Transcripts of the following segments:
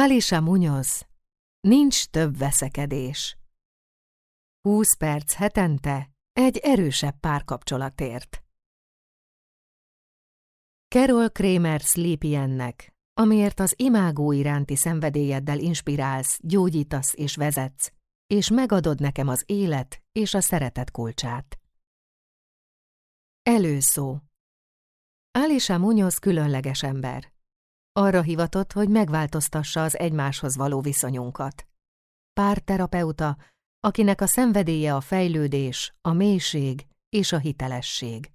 Alisa Munoz, nincs több veszekedés. Húsz perc hetente egy erősebb párkapcsolatért. Carol Kramer ennek, amiért az imágó iránti szenvedélyeddel inspirálsz, gyógyítasz és vezetsz, és megadod nekem az élet és a szeretet kulcsát. Előszó Alisa Munoz különleges ember. Arra hivatott, hogy megváltoztassa az egymáshoz való viszonyunkat. Pár terapeuta, akinek a szenvedélye a fejlődés, a mélység és a hitelesség.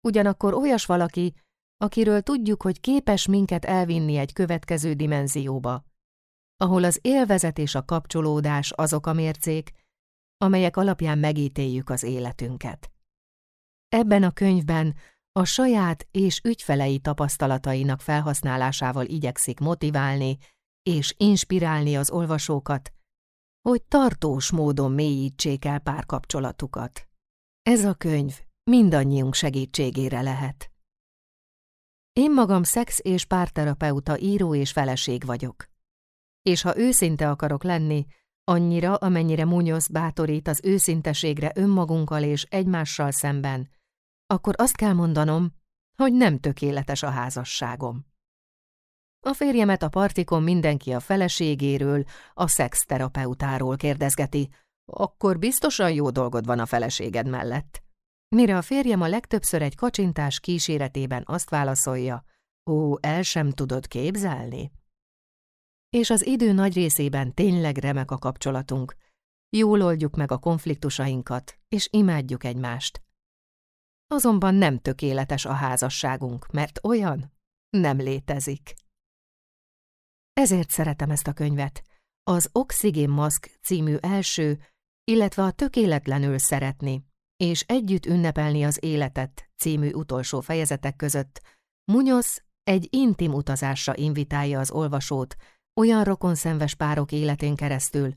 Ugyanakkor olyas valaki, akiről tudjuk, hogy képes minket elvinni egy következő dimenzióba, ahol az élvezet és a kapcsolódás azok a mércék, amelyek alapján megítéljük az életünket. Ebben a könyvben a saját és ügyfelei tapasztalatainak felhasználásával igyekszik motiválni és inspirálni az olvasókat, hogy tartós módon mélyítsék el párkapcsolatukat. Ez a könyv mindannyiunk segítségére lehet. Én magam szex és párterapeuta író és feleség vagyok. És ha őszinte akarok lenni, annyira, amennyire Munoz bátorít az őszinteségre önmagunkkal és egymással szemben, akkor azt kell mondanom, hogy nem tökéletes a házasságom. A férjemet a partikon mindenki a feleségéről, a szexterapeutáról kérdezgeti, akkor biztosan jó dolgod van a feleséged mellett. Mire a férjem a legtöbbször egy kacsintás kíséretében azt válaszolja, ó, el sem tudod képzelni. És az idő nagy részében tényleg remek a kapcsolatunk. Jól oldjuk meg a konfliktusainkat, és imádjuk egymást. Azonban nem tökéletes a házasságunk, mert olyan nem létezik. Ezért szeretem ezt a könyvet. Az Mask című első, illetve a Tökéletlenül szeretni és Együtt ünnepelni az életet című utolsó fejezetek között Munyosz egy intim utazásra invitálja az olvasót olyan rokonszenves párok életén keresztül,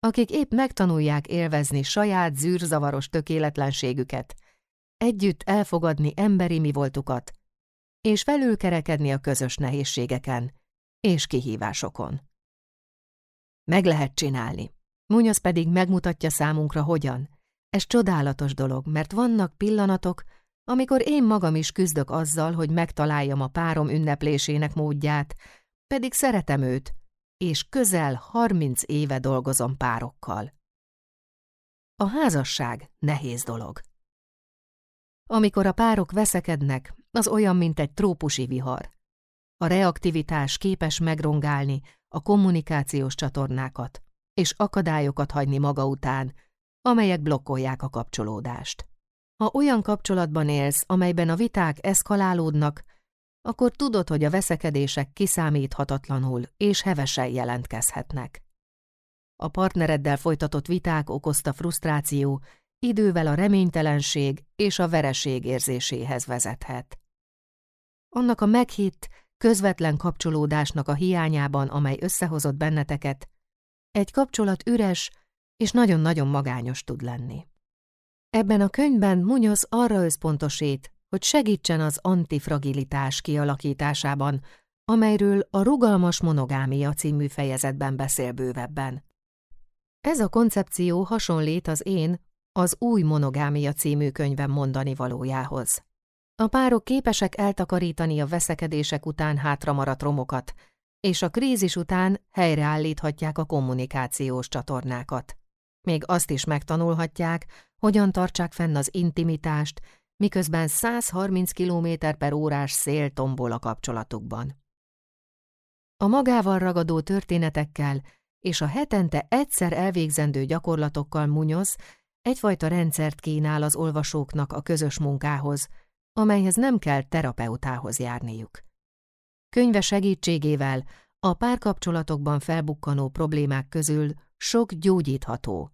akik épp megtanulják élvezni saját zűrzavaros tökéletlenségüket, együtt elfogadni emberi mi voltukat, és felülkerekedni a közös nehézségeken és kihívásokon. Meg lehet csinálni. Munyasz pedig megmutatja számunkra, hogyan. Ez csodálatos dolog, mert vannak pillanatok, amikor én magam is küzdök azzal, hogy megtaláljam a párom ünneplésének módját, pedig szeretem őt, és közel harminc éve dolgozom párokkal. A házasság nehéz dolog. Amikor a párok veszekednek, az olyan, mint egy trópusi vihar. A reaktivitás képes megrongálni a kommunikációs csatornákat, és akadályokat hagyni maga után, amelyek blokkolják a kapcsolódást. Ha olyan kapcsolatban élsz, amelyben a viták eszkalálódnak, akkor tudod, hogy a veszekedések kiszámíthatatlanul és hevesen jelentkezhetnek. A partnereddel folytatott viták okozta frusztráció idővel a reménytelenség és a vereség érzéséhez vezethet. Annak a meghitt, közvetlen kapcsolódásnak a hiányában, amely összehozott benneteket, egy kapcsolat üres és nagyon-nagyon magányos tud lenni. Ebben a könyvben Munyoz arra összpontosít, hogy segítsen az antifragilitás kialakításában, amelyről a Rugalmas Monogámia című fejezetben beszél bővebben. Ez a koncepció hasonlít az én az Új Monogámia című könyvem mondani valójához. A párok képesek eltakarítani a veszekedések után hátramaradt romokat, és a krízis után helyreállíthatják a kommunikációs csatornákat. Még azt is megtanulhatják, hogyan tartsák fenn az intimitást, miközben 130 km per órás szél tombol a kapcsolatukban. A magával ragadó történetekkel és a hetente egyszer elvégzendő gyakorlatokkal munyoz, egyfajta rendszert kínál az olvasóknak a közös munkához, amelyhez nem kell terapeutához járniuk. Könyve segítségével a párkapcsolatokban felbukkanó problémák közül sok gyógyítható.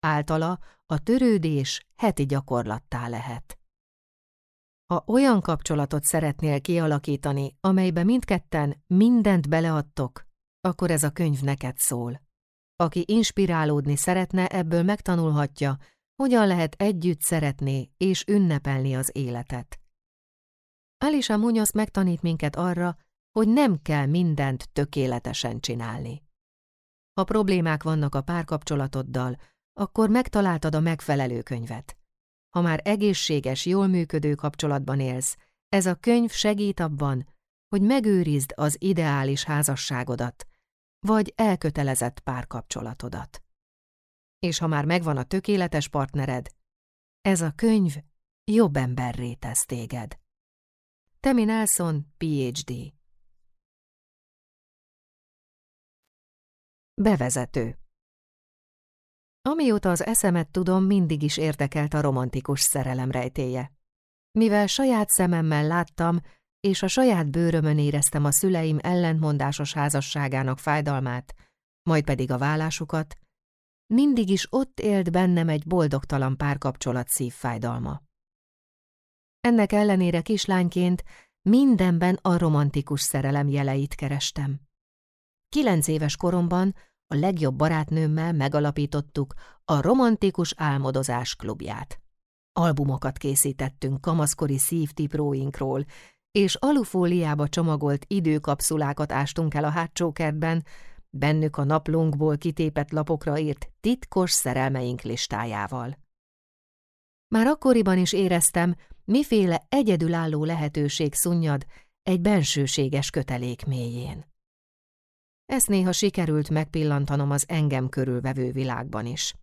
Általa a törődés heti gyakorlattá lehet. Ha olyan kapcsolatot szeretnél kialakítani, amelybe mindketten mindent beleadtok, akkor ez a könyv neked szól. Aki inspirálódni szeretne, ebből megtanulhatja, hogyan lehet együtt szeretni és ünnepelni az életet. Alisa Munoz megtanít minket arra, hogy nem kell mindent tökéletesen csinálni. Ha problémák vannak a párkapcsolatoddal, akkor megtaláltad a megfelelő könyvet. Ha már egészséges, jól működő kapcsolatban élsz, ez a könyv segít abban, hogy megőrizd az ideális házasságodat, vagy elkötelezett párkapcsolatodat. És ha már megvan a tökéletes partnered, ez a könyv jobb emberré tesz téged. Temi Nelson, PhD Bevezető Amióta az eszemet tudom, mindig is érdekelt a romantikus szerelem rejtéje. Mivel saját szememmel láttam, és a saját bőrömön éreztem a szüleim ellentmondásos házasságának fájdalmát, majd pedig a vállásukat, mindig is ott élt bennem egy boldogtalan párkapcsolat szívfájdalma. Ennek ellenére kislányként mindenben a romantikus szerelem jeleit kerestem. Kilenc éves koromban a legjobb barátnőmmel megalapítottuk a Romantikus Álmodozás klubját. Albumokat készítettünk kamaszkori szívtipróinkról, és alufóliába csomagolt időkapszulákat ástunk el a hátsó kertben, bennük a naplónkból kitépett lapokra írt titkos szerelmeink listájával. Már akkoriban is éreztem, miféle egyedülálló lehetőség szunnyad egy bensőséges kötelék mélyén. Ezt néha sikerült megpillantanom az engem körülvevő világban is.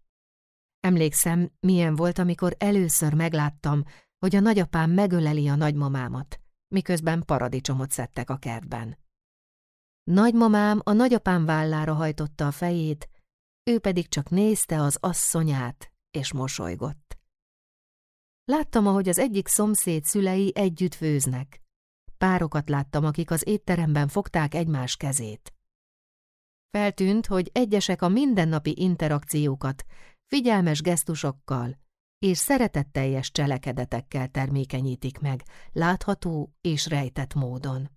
Emlékszem, milyen volt, amikor először megláttam, hogy a nagyapám megöleli a nagymamámat, miközben paradicsomot szedtek a kertben. Nagymamám a nagyapám vállára hajtotta a fejét, ő pedig csak nézte az asszonyát, és mosolygott. Láttam, ahogy az egyik szomszéd szülei együtt főznek. Párokat láttam, akik az étteremben fogták egymás kezét. Feltűnt, hogy egyesek a mindennapi interakciókat, figyelmes gesztusokkal, és szeretetteljes cselekedetekkel termékenyítik meg, látható és rejtett módon.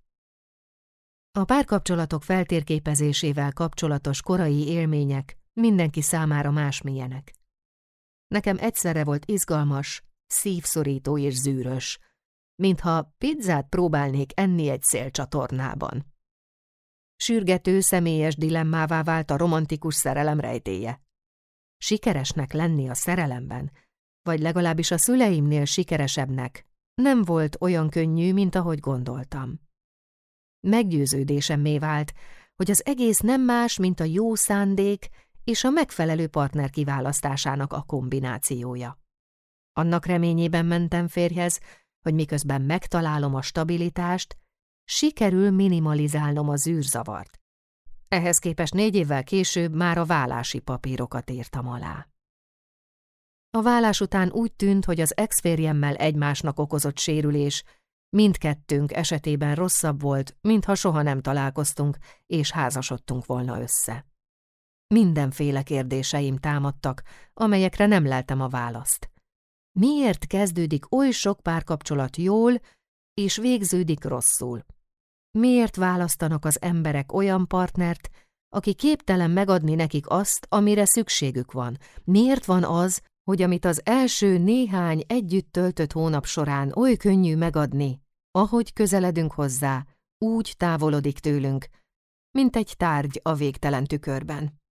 A párkapcsolatok feltérképezésével kapcsolatos korai élmények mindenki számára másmilyenek. Nekem egyszerre volt izgalmas, szívszorító és zűrös, mintha pizzát próbálnék enni egy szélcsatornában. Sürgető, személyes dilemmává vált a romantikus szerelem rejtéje. Sikeresnek lenni a szerelemben vagy legalábbis a szüleimnél sikeresebbnek. Nem volt olyan könnyű, mint ahogy gondoltam. Meggyőződésemmé vált, hogy az egész nem más, mint a jó szándék és a megfelelő partner kiválasztásának a kombinációja. Annak reményében mentem férjhez, hogy miközben megtalálom a stabilitást, sikerül minimalizálnom a zűrzavart. Ehhez képest négy évvel később már a vállási papírokat írtam alá. A vállás után úgy tűnt, hogy az exférjemmel egymásnak okozott sérülés mindkettőnk esetében rosszabb volt, mintha soha nem találkoztunk és házasodtunk volna össze. Mindenféle kérdéseim támadtak, amelyekre nem leltem a választ. Miért kezdődik oly sok párkapcsolat jól, és végződik rosszul? Miért választanak az emberek olyan partnert, aki képtelen megadni nekik azt, amire szükségük van? Miért van az, hogy amit az első néhány együtt töltött hónap során oly könnyű megadni, ahogy közeledünk hozzá, úgy távolodik tőlünk, mint egy tárgy a végtelen tükörben.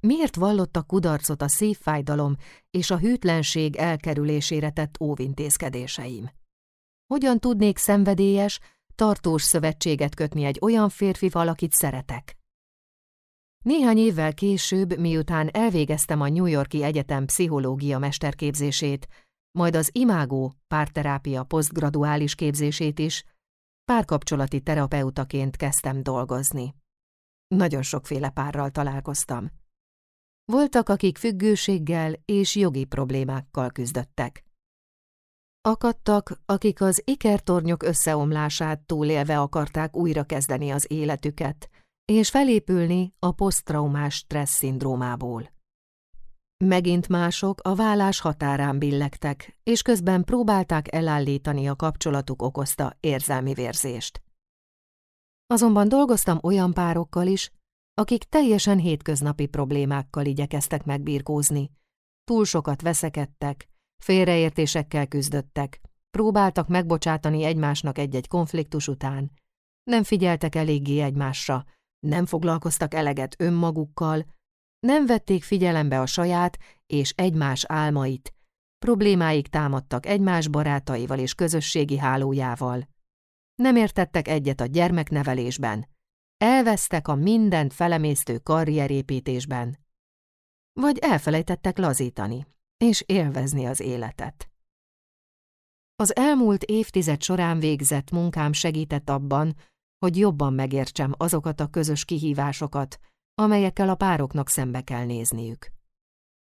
Miért a kudarcot a szívfájdalom és a hűtlenség elkerülésére tett óvintézkedéseim? Hogyan tudnék szenvedélyes, tartós szövetséget kötni egy olyan férfi valakit szeretek? Néhány évvel később, miután elvégeztem a New Yorki Egyetem pszichológia mesterképzését, majd az Imágó párterápia posztgraduális képzését is, párkapcsolati terapeutaként kezdtem dolgozni. Nagyon sokféle párral találkoztam. Voltak, akik függőséggel és jogi problémákkal küzdöttek. Akadtak, akik az ikertornyok összeomlását túlélve akarták újrakezdeni az életüket, és felépülni a posztraumás stressz szindrómából. Megint mások a vállás határán billegtek, és közben próbálták elállítani a kapcsolatuk okozta érzelmi vérzést. Azonban dolgoztam olyan párokkal is, akik teljesen hétköznapi problémákkal igyekeztek megbírkózni. Túl sokat veszekedtek, félreértésekkel küzdöttek, próbáltak megbocsátani egymásnak egy-egy konfliktus után, nem figyeltek eléggé egymásra, nem foglalkoztak eleget önmagukkal, nem vették figyelembe a saját és egymás álmait, problémáik támadtak egymás barátaival és közösségi hálójával. Nem értettek egyet a gyermeknevelésben, elvesztek a mindent felemésztő karrierépítésben. Vagy elfelejtettek lazítani és élvezni az életet. Az elmúlt évtized során végzett munkám segített abban, hogy jobban megértsem azokat a közös kihívásokat, amelyekkel a pároknak szembe kell nézniük.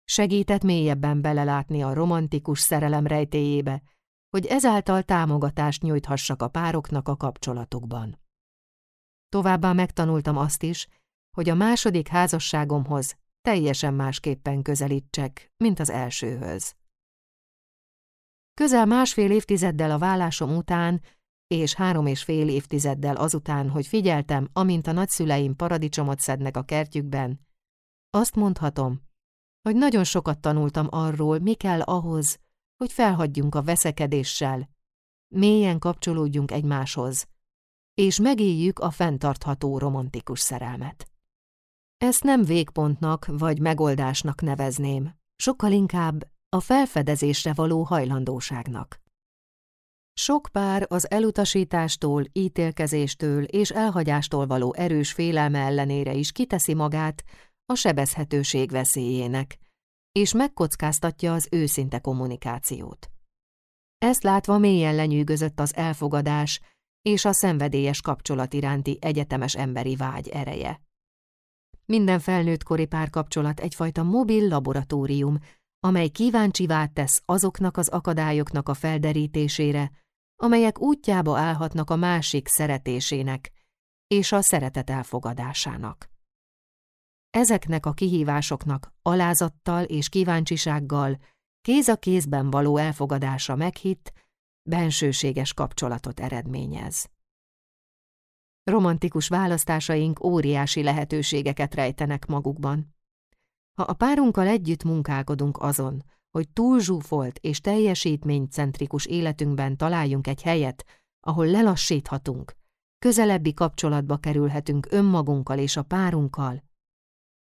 Segített mélyebben belelátni a romantikus szerelem rejtéjébe, hogy ezáltal támogatást nyújthassak a pároknak a kapcsolatukban. Továbbá megtanultam azt is, hogy a második házasságomhoz teljesen másképpen közelítsek, mint az elsőhöz. Közel másfél évtizeddel a vállásom után és három és fél évtizeddel azután, hogy figyeltem, amint a nagyszüleim paradicsomot szednek a kertjükben, azt mondhatom, hogy nagyon sokat tanultam arról, mi kell ahhoz, hogy felhagyjunk a veszekedéssel, mélyen kapcsolódjunk egymáshoz, és megéljük a fenntartható romantikus szerelmet. Ezt nem végpontnak vagy megoldásnak nevezném, sokkal inkább a felfedezésre való hajlandóságnak. Sok pár az elutasítástól, ítélkezéstől és elhagyástól való erős félelme ellenére is kiteszi magát a sebezhetőség veszélyének, és megkockáztatja az őszinte kommunikációt. Ezt látva mélyen lenyűgözött az elfogadás és a szenvedélyes kapcsolat iránti egyetemes emberi vágy ereje. Minden felnőttkori párkapcsolat egyfajta mobil laboratórium, amely kíváncsivá tesz azoknak az akadályoknak a felderítésére, amelyek útjába állhatnak a másik szeretésének és a szeretet elfogadásának. Ezeknek a kihívásoknak alázattal és kíváncsisággal kéz a kézben való elfogadása meghitt, bensőséges kapcsolatot eredményez. Romantikus választásaink óriási lehetőségeket rejtenek magukban. Ha a párunkkal együtt munkálkodunk azon, hogy túlzsúfolt és teljesítménycentrikus életünkben találjunk egy helyet, ahol lelassíthatunk, közelebbi kapcsolatba kerülhetünk önmagunkkal és a párunkkal.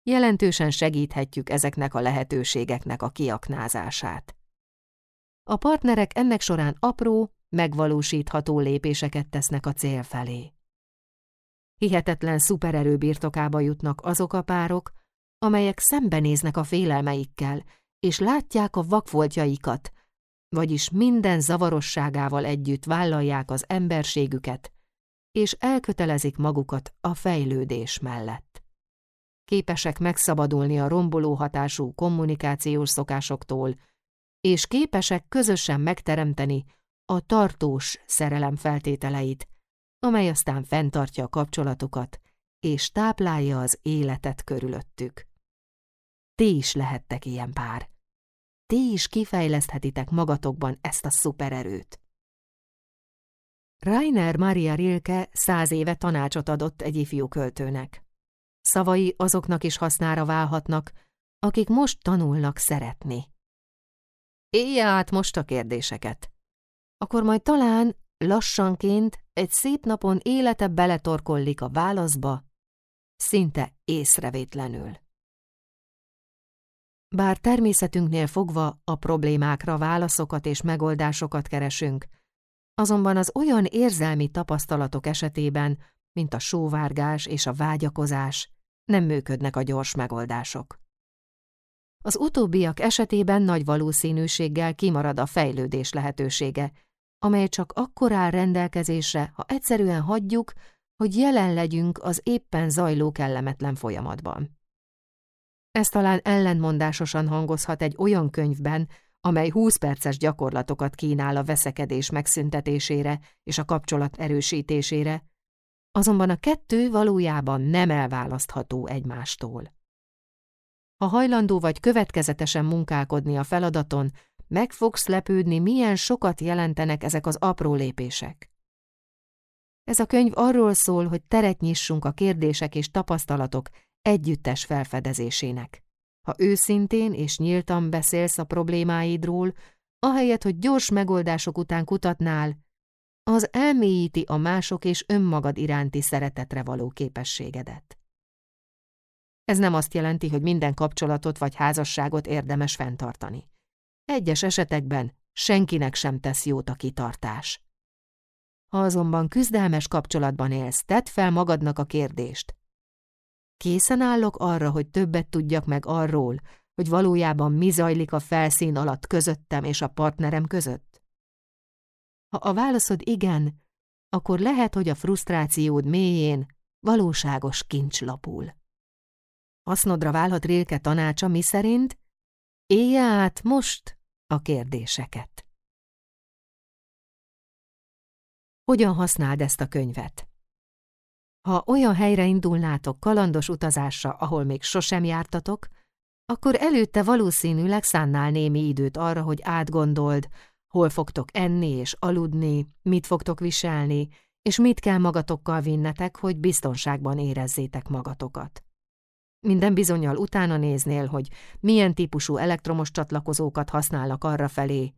Jelentősen segíthetjük ezeknek a lehetőségeknek a kiaknázását. A partnerek ennek során apró, megvalósítható lépéseket tesznek a cél felé. Hihetetlen szupererő birtokába jutnak azok a párok, amelyek szembenéznek a félelmeikkel, és látják a vakfoltjaikat, vagyis minden zavarosságával együtt vállalják az emberségüket, és elkötelezik magukat a fejlődés mellett. Képesek megszabadulni a romboló hatású kommunikációs szokásoktól, és képesek közösen megteremteni a tartós szerelem feltételeit, amely aztán fenntartja a kapcsolatokat és táplálja az életet körülöttük. Ti is lehettek ilyen pár. Ti is kifejleszthetitek magatokban ezt a szupererőt. Rainer Maria Rilke száz éve tanácsot adott egy ifjú költőnek. Szavai azoknak is hasznára válhatnak, akik most tanulnak szeretni. Éjje át most a kérdéseket. Akkor majd talán lassanként egy szép napon élete beletorkollik a válaszba, szinte észrevétlenül. Bár természetünknél fogva a problémákra válaszokat és megoldásokat keresünk, azonban az olyan érzelmi tapasztalatok esetében, mint a sóvárgás és a vágyakozás, nem működnek a gyors megoldások. Az utóbbiak esetében nagy valószínűséggel kimarad a fejlődés lehetősége, amely csak akkor áll rendelkezésre, ha egyszerűen hagyjuk, hogy jelen legyünk az éppen zajló kellemetlen folyamatban. Ez talán ellenmondásosan hangozhat egy olyan könyvben, amely 20 perces gyakorlatokat kínál a veszekedés megszüntetésére és a kapcsolat erősítésére, azonban a kettő valójában nem elválasztható egymástól. Ha hajlandó vagy következetesen munkálkodni a feladaton, meg fogsz lepődni, milyen sokat jelentenek ezek az apró lépések. Ez a könyv arról szól, hogy teret nyissunk a kérdések és tapasztalatok együttes felfedezésének. Ha őszintén és nyíltan beszélsz a problémáidról, ahelyett, hogy gyors megoldások után kutatnál, az elmélyíti a mások és önmagad iránti szeretetre való képességedet. Ez nem azt jelenti, hogy minden kapcsolatot vagy házasságot érdemes fenntartani. Egyes esetekben senkinek sem tesz jót a kitartás. Ha azonban küzdelmes kapcsolatban élsz, tedd fel magadnak a kérdést. Készen állok arra, hogy többet tudjak meg arról, hogy valójában mi zajlik a felszín alatt közöttem és a partnerem között? Ha a válaszod igen, akkor lehet, hogy a frusztrációd mélyén valóságos kincs lapul. Hasznodra válhat Rilke tanácsa, mi szerint? élje át most a kérdéseket. hogyan használd ezt a könyvet. Ha olyan helyre indulnátok kalandos utazásra, ahol még sosem jártatok, akkor előtte valószínűleg szánnál némi időt arra, hogy átgondold, hol fogtok enni és aludni, mit fogtok viselni, és mit kell magatokkal vinnetek, hogy biztonságban érezzétek magatokat. Minden bizonyal utána néznél, hogy milyen típusú elektromos csatlakozókat használnak arra felé.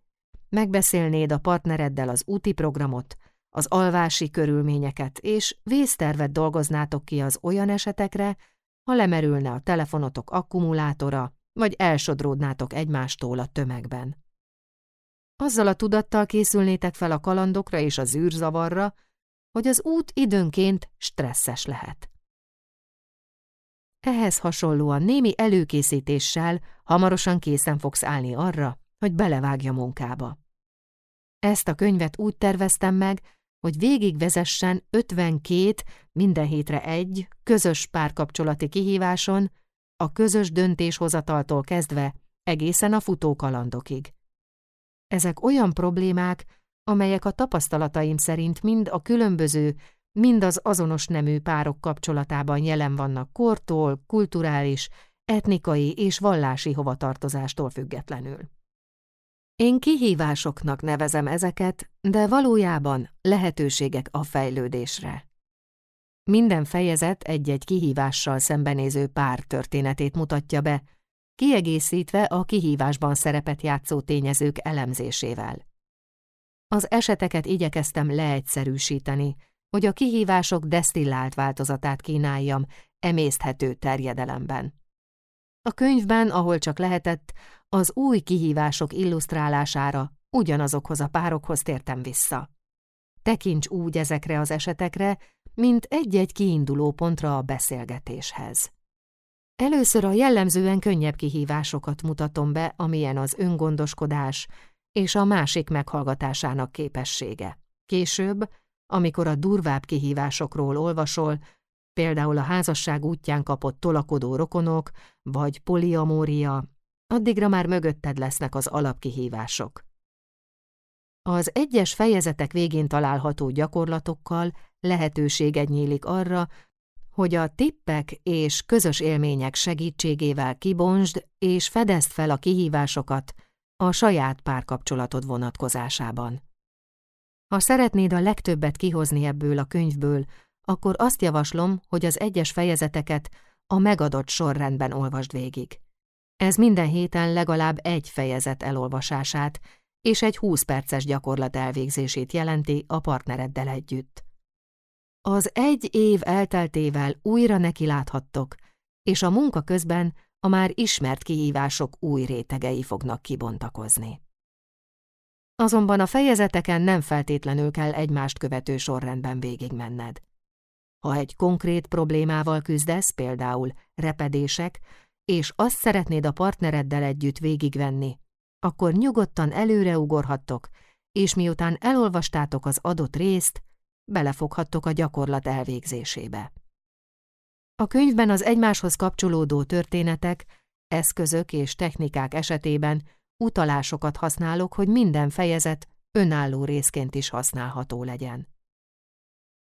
Megbeszélnéd a partnereddel az úti programot, az alvási körülményeket, és vésztervet dolgoznátok ki az olyan esetekre, ha lemerülne a telefonotok akkumulátora, vagy elsodródnátok egymástól a tömegben. Azzal a tudattal készülnétek fel a kalandokra és az űrzavarra, hogy az út időnként stresszes lehet. Ehhez hasonlóan némi előkészítéssel hamarosan készen fogsz állni arra, hogy belevágja munkába. Ezt a könyvet úgy terveztem meg, hogy végigvezessen 52, minden hétre egy, közös párkapcsolati kihíváson, a közös döntéshozataltól kezdve egészen a futókalandokig. Ezek olyan problémák, amelyek a tapasztalataim szerint mind a különböző, mind az azonos nemű párok kapcsolatában jelen vannak kortól, kulturális, etnikai és vallási hovatartozástól függetlenül. Én kihívásoknak nevezem ezeket, de valójában lehetőségek a fejlődésre. Minden fejezet egy-egy kihívással szembenéző pár történetét mutatja be, kiegészítve a kihívásban szerepet játszó tényezők elemzésével. Az eseteket igyekeztem leegyszerűsíteni, hogy a kihívások desztillált változatát kínáljam emészthető terjedelemben. A könyvben, ahol csak lehetett, az új kihívások illusztrálására ugyanazokhoz a párokhoz tértem vissza. Tekints úgy ezekre az esetekre, mint egy-egy kiinduló pontra a beszélgetéshez. Először a jellemzően könnyebb kihívásokat mutatom be, amilyen az öngondoskodás és a másik meghallgatásának képessége. Később, amikor a durvább kihívásokról olvasol, például a házasság útján kapott tolakodó rokonok, vagy poliamória, addigra már mögötted lesznek az alapkihívások. Az egyes fejezetek végén található gyakorlatokkal lehetőséged nyílik arra, hogy a tippek és közös élmények segítségével kibonsd és fedezd fel a kihívásokat a saját párkapcsolatod vonatkozásában. Ha szeretnéd a legtöbbet kihozni ebből a könyvből, akkor azt javaslom, hogy az egyes fejezeteket a megadott sorrendben olvasd végig. Ez minden héten legalább egy fejezet elolvasását és egy 20 perces gyakorlat elvégzését jelenti a partnereddel együtt. Az egy év elteltével újra neki láthattok, és a munka közben a már ismert kihívások új rétegei fognak kibontakozni. Azonban a fejezeteken nem feltétlenül kell egymást követő sorrendben végigmenned. Ha egy konkrét problémával küzdesz, például repedések, és azt szeretnéd a partnereddel együtt végigvenni, akkor nyugodtan előreugorhattok, és miután elolvastátok az adott részt, belefoghattok a gyakorlat elvégzésébe. A könyvben az egymáshoz kapcsolódó történetek, eszközök és technikák esetében utalásokat használok, hogy minden fejezet önálló részként is használható legyen.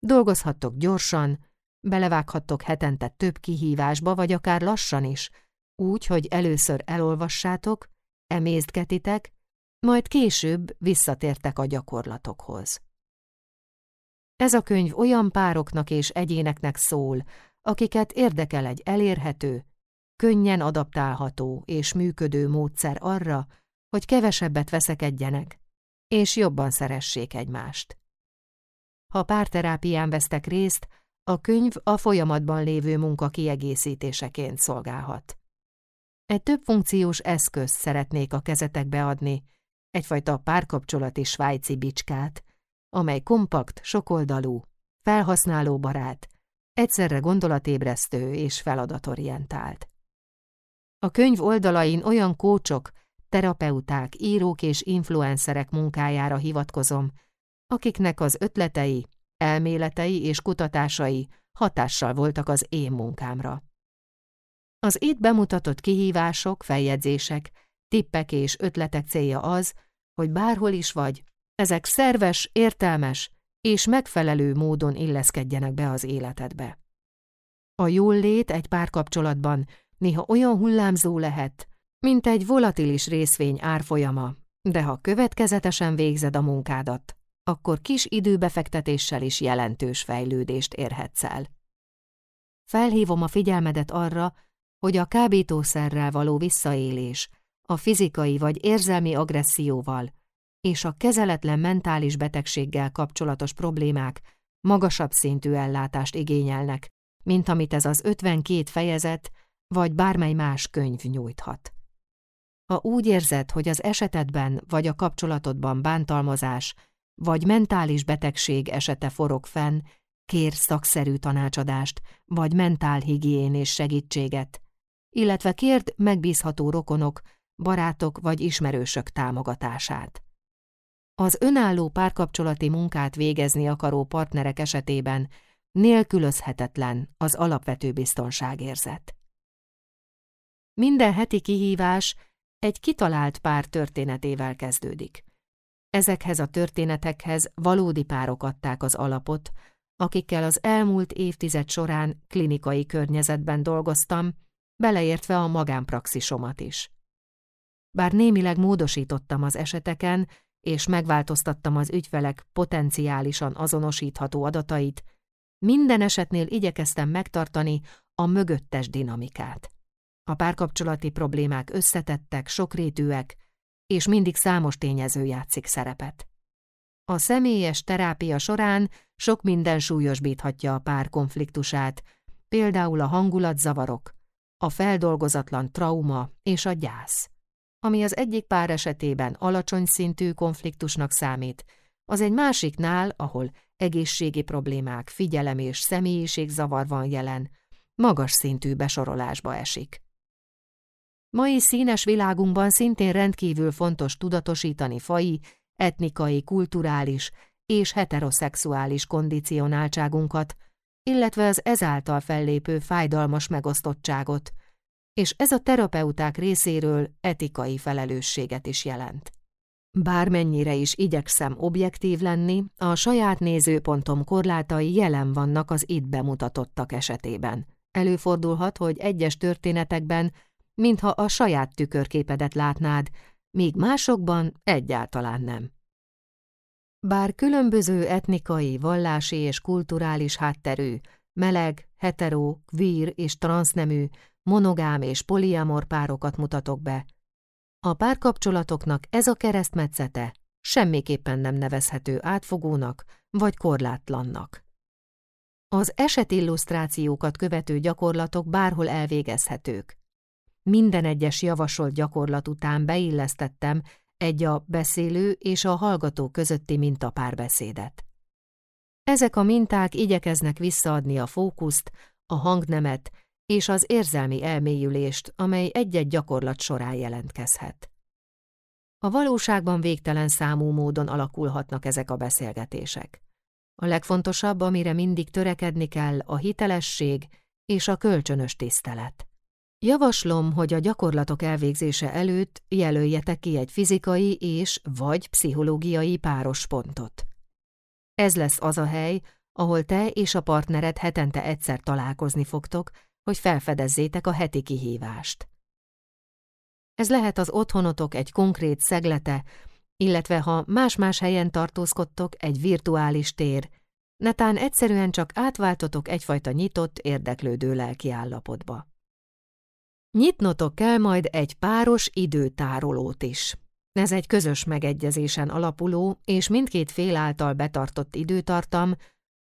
Dolgozhattok gyorsan, belevághattok hetente több kihívásba, vagy akár lassan is, úgy, hogy először elolvassátok, emészgetitek, majd később visszatértek a gyakorlatokhoz. Ez a könyv olyan pároknak és egyéneknek szól, akiket érdekel egy elérhető, könnyen adaptálható és működő módszer arra, hogy kevesebbet veszekedjenek, és jobban szeressék egymást ha párterápián vesztek részt, a könyv a folyamatban lévő munka kiegészítéseként szolgálhat. Egy többfunkciós eszközt szeretnék a kezetekbe adni, egyfajta párkapcsolati svájci bicskát, amely kompakt, sokoldalú, felhasználóbarát, egyszerre gondolatébresztő és feladatorientált. A könyv oldalain olyan kócsok, terapeuták, írók és influencerek munkájára hivatkozom, akiknek az ötletei, elméletei és kutatásai hatással voltak az én munkámra. Az itt bemutatott kihívások, feljegyzések, tippek és ötletek célja az, hogy bárhol is vagy, ezek szerves, értelmes és megfelelő módon illeszkedjenek be az életedbe. A jól lét egy párkapcsolatban néha olyan hullámzó lehet, mint egy volatilis részvény árfolyama, de ha következetesen végzed a munkádat, akkor kis időbefektetéssel is jelentős fejlődést érhetsz el. Felhívom a figyelmedet arra, hogy a kábítószerrel való visszaélés, a fizikai vagy érzelmi agresszióval és a kezeletlen mentális betegséggel kapcsolatos problémák magasabb szintű ellátást igényelnek, mint amit ez az 52 fejezet vagy bármely más könyv nyújthat. Ha úgy érzed, hogy az esetedben vagy a kapcsolatodban bántalmazás, vagy mentális betegség esete forog fenn, kér szakszerű tanácsadást, vagy mentálhigiénés segítséget, illetve kért megbízható rokonok, barátok vagy ismerősök támogatását. Az önálló párkapcsolati munkát végezni akaró partnerek esetében nélkülözhetetlen az alapvető biztonságérzet. Minden heti kihívás egy kitalált pár történetével kezdődik. Ezekhez a történetekhez valódi párok adták az alapot, akikkel az elmúlt évtized során klinikai környezetben dolgoztam, beleértve a magánpraxisomat is. Bár némileg módosítottam az eseteken, és megváltoztattam az ügyfelek potenciálisan azonosítható adatait, minden esetnél igyekeztem megtartani a mögöttes dinamikát. A párkapcsolati problémák összetettek, sokrétűek, és mindig számos tényező játszik szerepet. A személyes terápia során sok minden súlyosbíthatja a pár konfliktusát, például a hangulatzavarok, a feldolgozatlan trauma és a gyász. Ami az egyik pár esetében alacsony szintű konfliktusnak számít, az egy másiknál, ahol egészségi problémák, figyelem és személyiségzavar van jelen, magas szintű besorolásba esik. Mai színes világunkban szintén rendkívül fontos tudatosítani fai, etnikai, kulturális és heteroszexuális kondicionáltságunkat, illetve az ezáltal fellépő fájdalmas megosztottságot, és ez a terapeuták részéről etikai felelősséget is jelent. Bármennyire is igyekszem objektív lenni, a saját nézőpontom korlátai jelen vannak az itt bemutatottak esetében. Előfordulhat, hogy egyes történetekben mintha a saját tükörképedet látnád, míg másokban egyáltalán nem. Bár különböző etnikai, vallási és kulturális hátterű, meleg, hetero, queer és transznemű, monogám és poliamor párokat mutatok be, a párkapcsolatoknak ez a keresztmetszete semmiképpen nem nevezhető átfogónak vagy korlátlannak. Az esetillusztrációkat követő gyakorlatok bárhol elvégezhetők, minden egyes javasolt gyakorlat után beillesztettem egy a beszélő és a hallgató közötti mintapárbeszédet. Ezek a minták igyekeznek visszaadni a fókuszt, a hangnemet és az érzelmi elmélyülést, amely egy-egy gyakorlat során jelentkezhet. A valóságban végtelen számú módon alakulhatnak ezek a beszélgetések. A legfontosabb, amire mindig törekedni kell, a hitelesség és a kölcsönös tisztelet. Javaslom, hogy a gyakorlatok elvégzése előtt jelöljetek ki egy fizikai és vagy pszichológiai páros pontot. Ez lesz az a hely, ahol te és a partnered hetente egyszer találkozni fogtok, hogy felfedezzétek a heti kihívást. Ez lehet az otthonotok egy konkrét szeglete, illetve ha más-más helyen tartózkodtok, egy virtuális tér, netán egyszerűen csak átváltotok egyfajta nyitott, érdeklődő állapotba. Nyitnotok kell majd egy páros időtárolót is. Ez egy közös megegyezésen alapuló és mindkét fél által betartott időtartam,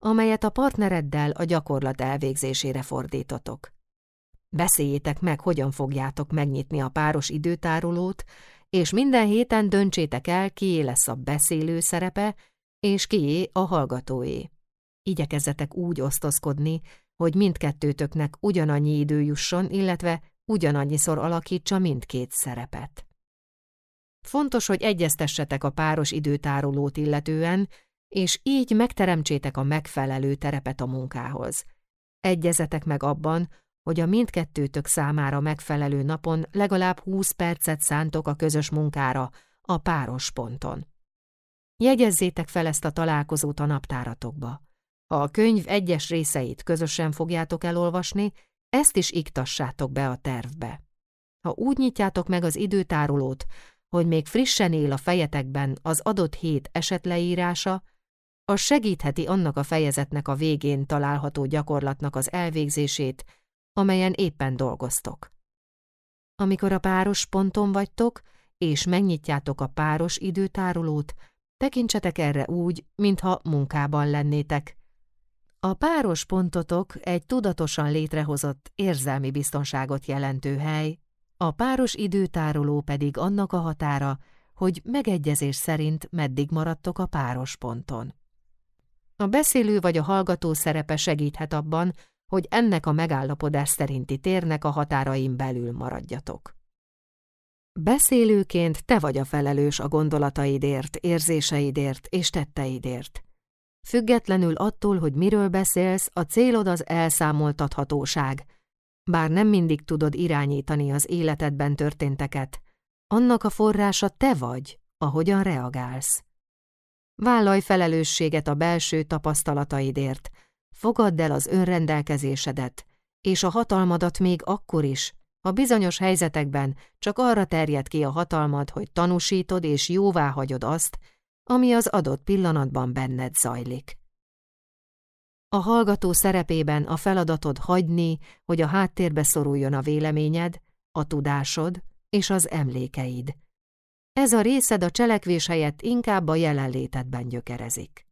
amelyet a partnereddel a gyakorlat elvégzésére fordítotok. Beszéljétek meg, hogyan fogjátok megnyitni a páros időtárolót, és minden héten döntsétek el, kié lesz a beszélő szerepe, és kié a hallgatóé. Igyekezzetek úgy osztozkodni, hogy mindkettőtöknek ugyanannyi idő jusson, illetve ugyanannyiszor alakítsa mindkét szerepet. Fontos, hogy egyeztessetek a páros időtárolót illetően, és így megteremtsétek a megfelelő terepet a munkához. Egyezetek meg abban, hogy a mindkettőtök számára megfelelő napon legalább 20 percet szántok a közös munkára, a páros ponton. Jegyezzétek fel ezt a találkozót a naptáratokba. Ha a könyv egyes részeit közösen fogjátok elolvasni, ezt is iktassátok be a tervbe. Ha úgy nyitjátok meg az időtárolót, hogy még frissen él a fejetekben az adott hét esetleírása, az segítheti annak a fejezetnek a végén található gyakorlatnak az elvégzését, amelyen éppen dolgoztok. Amikor a páros ponton vagytok, és megnyitjátok a páros időtárolót, tekintsetek erre úgy, mintha munkában lennétek, a páros pontotok egy tudatosan létrehozott érzelmi biztonságot jelentő hely, a páros időtároló pedig annak a határa, hogy megegyezés szerint meddig maradtok a páros ponton. A beszélő vagy a hallgató szerepe segíthet abban, hogy ennek a megállapodás szerinti térnek a határaim belül maradjatok. Beszélőként te vagy a felelős a gondolataidért, érzéseidért és tetteidért. Függetlenül attól, hogy miről beszélsz, a célod az elszámoltathatóság. Bár nem mindig tudod irányítani az életedben történteket, annak a forrása te vagy, ahogyan reagálsz. Vállalj felelősséget a belső tapasztalataidért, fogadd el az önrendelkezésedet, és a hatalmadat még akkor is, ha bizonyos helyzetekben csak arra terjed ki a hatalmad, hogy tanúsítod és jóvá hagyod azt, ami az adott pillanatban benned zajlik. A hallgató szerepében a feladatod hagyni, hogy a háttérbe szoruljon a véleményed, a tudásod és az emlékeid. Ez a részed a cselekvés helyett inkább a jelenlétedben gyökerezik.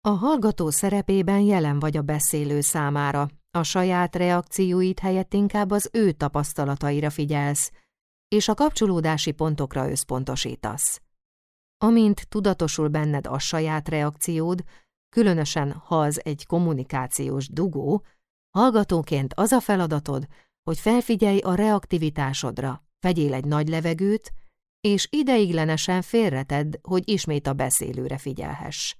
A hallgató szerepében jelen vagy a beszélő számára, a saját reakcióid helyett inkább az ő tapasztalataira figyelsz, és a kapcsolódási pontokra összpontosítasz. Amint tudatosul benned a saját reakciód, különösen ha az egy kommunikációs dugó, hallgatóként az a feladatod, hogy felfigyelj a reaktivitásodra, vegyél egy nagy levegőt, és ideiglenesen félreted, hogy ismét a beszélőre figyelhess.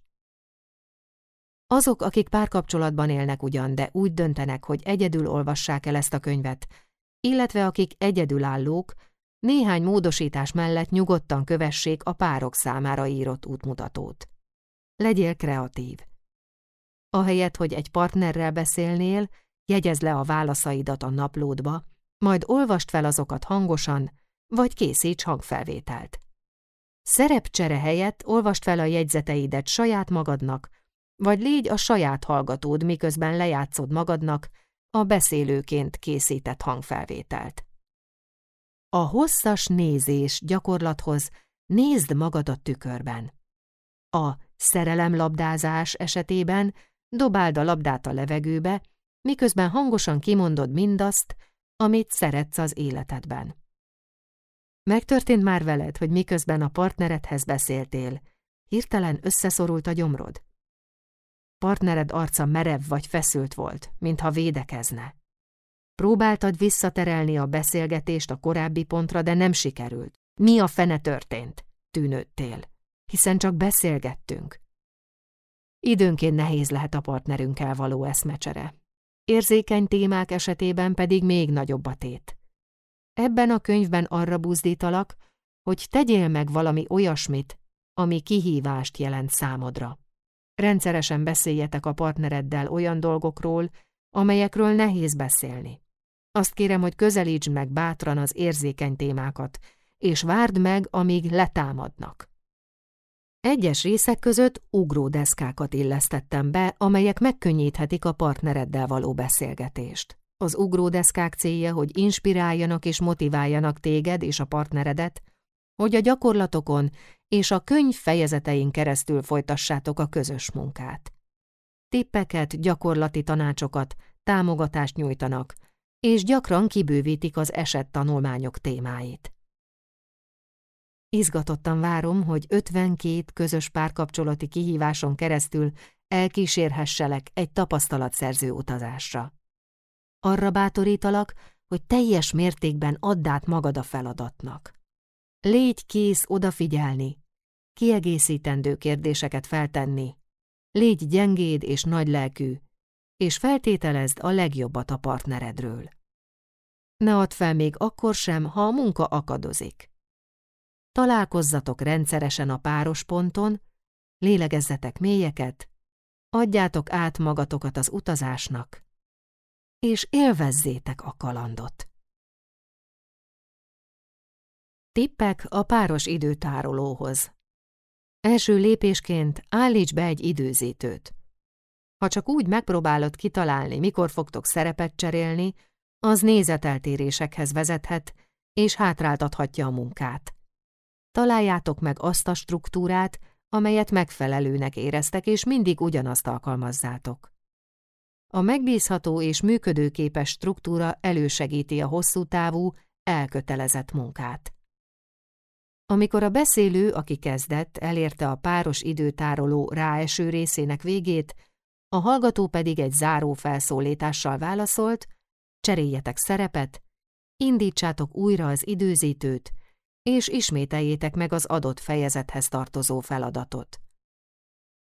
Azok, akik párkapcsolatban élnek ugyan, de úgy döntenek, hogy egyedül olvassák el ezt a könyvet, illetve akik egyedülállók, néhány módosítás mellett nyugodtan kövessék a párok számára írott útmutatót. Legyél kreatív. Ahelyett, hogy egy partnerrel beszélnél, jegyezd le a válaszaidat a naplódba, majd olvast fel azokat hangosan, vagy készíts hangfelvételt. Szerepcsere helyett olvast fel a jegyzeteidet saját magadnak, vagy légy a saját hallgatód, miközben lejátszod magadnak a beszélőként készített hangfelvételt. A hosszas nézés gyakorlathoz nézd magad a tükörben. A szerelemlabdázás esetében dobáld a labdát a levegőbe, miközben hangosan kimondod mindazt, amit szeretsz az életedben. Megtörtént már veled, hogy miközben a partneredhez beszéltél, hirtelen összeszorult a gyomrod? Partnered arca merev vagy feszült volt, mintha védekezne. Próbáltad visszaterelni a beszélgetést a korábbi pontra, de nem sikerült. Mi a fene történt? Tűnődtél. Hiszen csak beszélgettünk. Időnként nehéz lehet a partnerünkkel való eszmecsere. Érzékeny témák esetében pedig még nagyobb a tét. Ebben a könyvben arra buzdítalak, hogy tegyél meg valami olyasmit, ami kihívást jelent számodra. Rendszeresen beszéljetek a partnereddel olyan dolgokról, amelyekről nehéz beszélni. Azt kérem, hogy közelítsd meg bátran az érzékeny témákat, és várd meg, amíg letámadnak. Egyes részek között ugródeszkákat illesztettem be, amelyek megkönnyíthetik a partnereddel való beszélgetést. Az ugródeszkák célja, hogy inspiráljanak és motiváljanak téged és a partneredet, hogy a gyakorlatokon és a könyv fejezetein keresztül folytassátok a közös munkát tippeket, gyakorlati tanácsokat, támogatást nyújtanak, és gyakran kibővítik az esett tanulmányok témáit. Izgatottan várom, hogy 52 közös párkapcsolati kihíváson keresztül elkísérhesselek egy tapasztalatszerző utazásra. Arra bátorítalak, hogy teljes mértékben add át magad a feladatnak. Légy kész odafigyelni, kiegészítendő kérdéseket feltenni, légy gyengéd és nagylelkű, és feltételezd a legjobbat a partneredről. Ne add fel még akkor sem, ha a munka akadozik. Találkozzatok rendszeresen a páros ponton, lélegezzetek mélyeket, adjátok át magatokat az utazásnak, és élvezzétek a kalandot. Tippek a páros időtárolóhoz Első lépésként állíts be egy időzítőt. Ha csak úgy megpróbálod kitalálni, mikor fogtok szerepet cserélni, az nézeteltérésekhez vezethet, és hátráltathatja a munkát. Találjátok meg azt a struktúrát, amelyet megfelelőnek éreztek, és mindig ugyanazt alkalmazzátok. A megbízható és működőképes struktúra elősegíti a hosszú távú, elkötelezett munkát. Amikor a beszélő, aki kezdett, elérte a páros időtároló ráeső részének végét, a hallgató pedig egy záró felszólítással válaszolt, cseréljetek szerepet, indítsátok újra az időzítőt, és ismételjétek meg az adott fejezethez tartozó feladatot.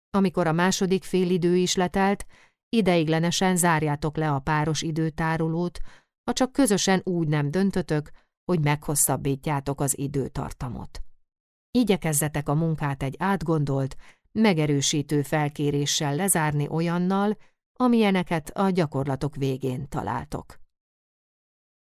Amikor a második fél idő is letelt, ideiglenesen zárjátok le a páros időtárolót, ha csak közösen úgy nem döntötök, hogy meghosszabbítjátok az időtartamot. Igyekezzetek a munkát egy átgondolt, megerősítő felkéréssel lezárni olyannal, amilyeneket a gyakorlatok végén találtok.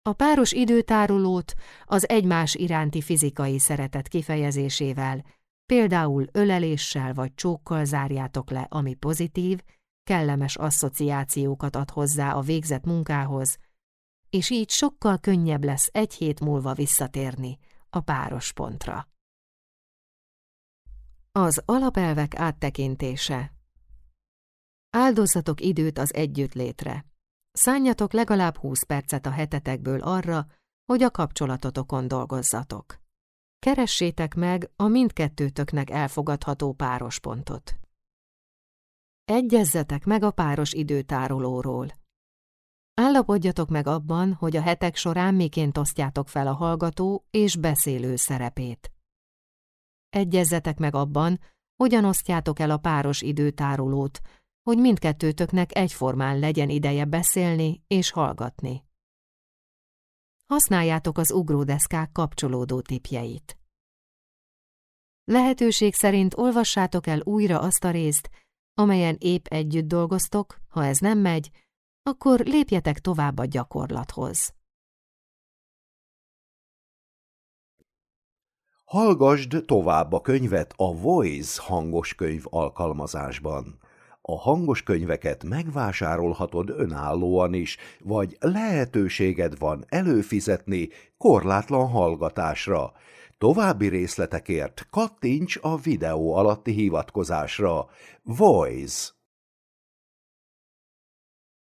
A páros időtárolót az egymás iránti fizikai szeretet kifejezésével, például öleléssel vagy csókkal zárjátok le, ami pozitív, kellemes asszociációkat ad hozzá a végzett munkához, és így sokkal könnyebb lesz egy hét múlva visszatérni a páros pontra. Az alapelvek áttekintése Áldozzatok időt az együttlétre. Szánjatok legalább 20 percet a hetetekből arra, hogy a kapcsolatotokon dolgozzatok. Keressétek meg a mindkettőtöknek elfogadható párospontot. Egyezzetek meg a páros időtárolóról. Állapodjatok meg abban, hogy a hetek során miként osztjátok fel a hallgató és beszélő szerepét. Egyezzetek meg abban, hogyan osztjátok el a páros időtárolót, hogy mindkettőtöknek egyformán legyen ideje beszélni és hallgatni. Használjátok az ugródeszkák kapcsolódó tipjeit. Lehetőség szerint olvassátok el újra azt a részt, amelyen épp együtt dolgoztok, ha ez nem megy, akkor lépjetek tovább a gyakorlathoz. Hallgasd tovább a könyvet a Voice hangos könyv alkalmazásban. A hangos könyveket megvásárolhatod önállóan is, vagy lehetőséged van előfizetni korlátlan hallgatásra. További részletekért kattints a videó alatti hivatkozásra. Voice